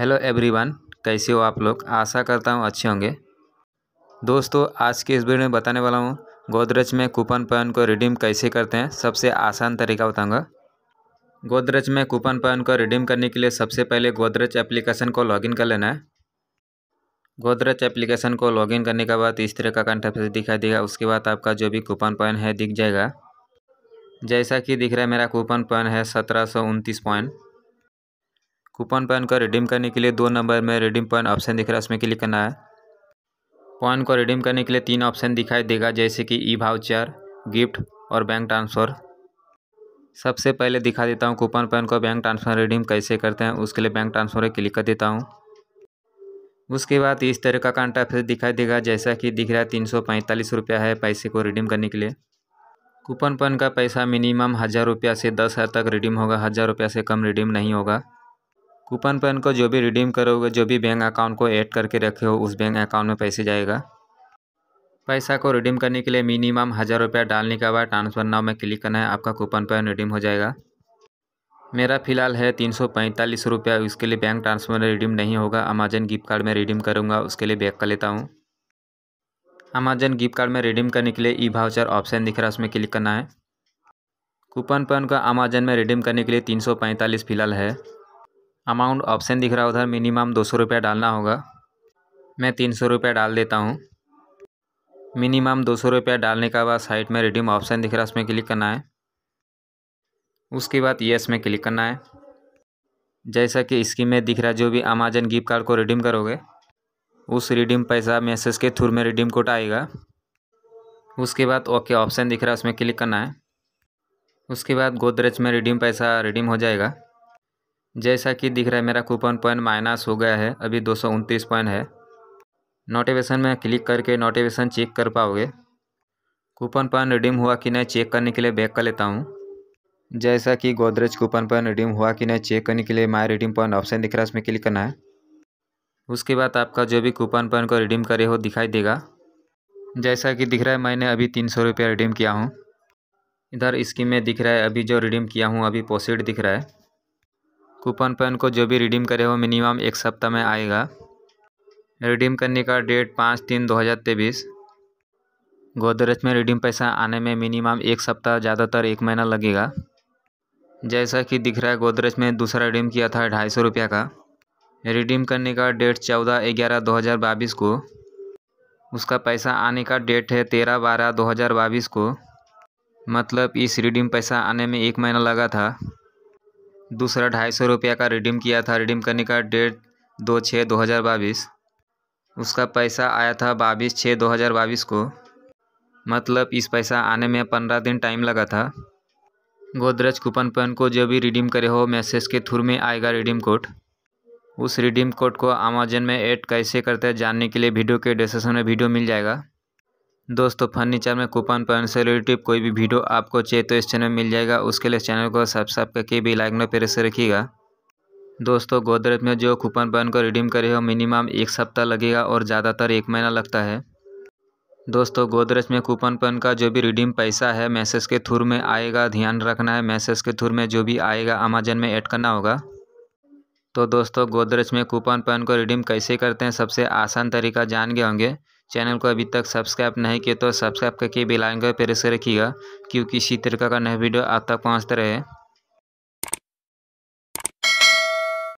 hello everyone कैसे हो आप लोग आशा करता हूँ अच्छे होंगे दोस्तों आज के इस वीडियो में बताने वाला हूँ गोदरेज में कूपन पॉइंट को रिडीम कैसे करते हैं सबसे आसान तरीका बताऊँगा गोदरेज में कूपन पॉइंट को रिडीम करने के लिए सबसे पहले गोदरेज एप्लीकेशन को लॉगिन कर लेना है गोदरेज एप्लीकेशन को लॉगिन करने के बाद इस तरह का कंटेंट दिखाई देगा उसके बाद आपका जो भी कूपन पॉइंट है दिख जाएगा जैसा कि दिख रहा है मेरा कूपन पॉइंट है सत्रह पॉइंट कूपन पॉइंट को रिडीम करने के लिए दो नंबर में रिडीम पॉइंट ऑप्शन दिख रहा है उसमें क्लिक करना है पॉइंट को रिडीम करने के लिए तीन ऑप्शन दिखाई देगा जैसे कि ई भाउचर गिफ्ट और बैंक ट्रांसफ़र सबसे पहले दिखा देता हूँ कूपन पॉइंट को बैंक ट्रांसफ़र रिडीम कैसे करते हैं उसके लिए बैंक ट्रांसफ़र क्लिक कर देता हूँ उसके बाद इस तरह का कांटा फिर दिखाई देगा जैसा कि दिख रहा है तीन सौ पैंतालीस रुपया है पैसे को रिडीम करने के लिए कूपन पन का पैसा मिनिमम हज़ार रुपया से दस हज़ार तक रिडीम होगा हज़ार रुपया से कम रिडीम नहीं होगा कूपन पेन को जो भी रिडीम करोगे जो भी बैंक अकाउंट को ऐड करके रखे हो उस बैंक अकाउंट में पैसे जाएगा पैसा को रिडीम करने के लिए मिनिमम हज़ार रुपया डालने के बाद ट्रांसफर नाव में क्लिक करना है आपका कूपन पेन रिडीम हो जाएगा मेरा फ़िलहाल है तीन सौ पैंतालीस रुपया उसके लिए बैंक ट्रांसफर में रिडीम नहीं होगा अमेजन गिफ्ट कार्ड में रिडीम करूँगा उसके लिए बैक कर लेता हूँ अमेजन गिफ्ट कार्ड में रिडीम करने के लिए ई भाउचर ऑप्शन दिख रहा है उसमें क्लिक करना है कूपन पेन का अमेजन में रिडीम करने के लिए तीन सौ पैंतालीस फ़िलहाल है अमाउंट ऑप्शन दिख रहा है उधर मिनिमम दो सौ रुपया डालना होगा मैं तीन सौ रुपया डाल देता हूँ मिनिमम दो सौ रुपया डालने के बाद साइड में रिडीम ऑप्शन दिख रहा है उसमें क्लिक करना है उसके बाद येस में क्लिक करना है जैसा कि इसकी में दिख रहा है जो भी अमेजन गिफ्ट कार्ड को रिडीम करोगे उस रिडीम पैसा मैसेज के थ्रू में रिडीम कोड आएगा उसके बाद ओके ऑप्शन दिख रहा है उसमें क्लिक करना है उसके बाद गोदरेज में रिडीम पैसा रिडीम हो जाएगा जैसा कि दिख रहा है मेरा कूपन पॉइंट माइनस हो गया है अभी दो पॉइंट है नोटिफिकेशन में क्लिक करके नोटिफिकेशन चेक कर पाओगे कूपन पॉइंट रिडीम हुआ कि नहीं चेक करने के लिए बैक कर लेता हूँ जैसा कि गोदरेज कूपन पॉइंट रिडीम हुआ कि नहीं चेक करने के लिए माय रिडीम पॉइंट ऑप्शन दिख रहा है उसमें क्लिक करना है उसके बाद आपका जो भी कूपन पॉइंट को रिडीम करे हो दिखाई देगा जैसा कि दिख रहा है मैंने अभी तीन सौ रुपया रिडीम किया हूँ इधर स्कीम में दिख रहा है अभी जो रिडीम किया हूँ अभी पॉसिट दिख रहा है कूपन पेन को जो भी रिडीम करे वो मिनिमम एक सप्ताह में आएगा रिडीम करने का डेट पाँच तीन दो हज़ार तेईस गोदरेज में रिडीम पैसा आने में मिनिमम एक सप्ताह ज़्यादातर एक महीना लगेगा जैसा कि दिख रहा है गोदरेज में दूसरा रिडीम किया था ढाई सौ रुपये का रिडीम करने का डेट चौदह ग्यारह दो हज़ार बाईस को उसका पैसा आने का डेट है तेरह बारह दो हज़ार बाईस को मतलब इस रिडीम पैसा आने में एक महीना लगा था दूसरा ढाई सौ रुपया का रिडीम किया था रिडीम करने का डेट दो छः दो हज़ार बाईस उसका पैसा आया था बाईस छः दो हज़ार बाईस को मतलब इस पैसा आने में पंद्रह दिन टाइम लगा था गोदरेज कूपन पेन को जो भी रिडीम करे हो मैसेज के थ्रू में आएगा रिडीम कोड उस रिडीम कोड को अमेजन में ऐड कैसे करते हैं जानने के लिए वीडियो के डिस्क्रिप्शन में वीडियो मिल जाएगा दोस्तों फर्नीचर में कूपन पर से रिलेटिव कोई भी वीडियो आपको चाहिए तो इस चैनल में मिल जाएगा उसके लिए चैनल को सब्सक्राइब करके भी लाइक में प्रेस रखिएगा दोस्तों गोदरेज में जो कूपन पॉइंट को रिडीम करे हो मिनिमम एक सप्ताह लगेगा और ज़्यादातर एक महीना लगता है दोस्तों गोदरेज में कूपन पॉइंट का जो भी रिडीम पैसा है मैसेज के थ्रू में आएगा ध्यान रखना है मैसेज के थ्रू में जो भी आएगा अमेजन में ऐड करना होगा तो दोस्तों गोदरेज में कूपन पॉइंट को रिडीम कैसे करते हैं सबसे आसान तरीका जान गए होंगे चैनल को अभी तक सब्सक्राइब नहीं किया तो सब्सक्राइब करके बेल आइकन प्रेस रखिएगा क्योंकि इसी तरीका का नया वीडियो आप तक पहुँचते रहे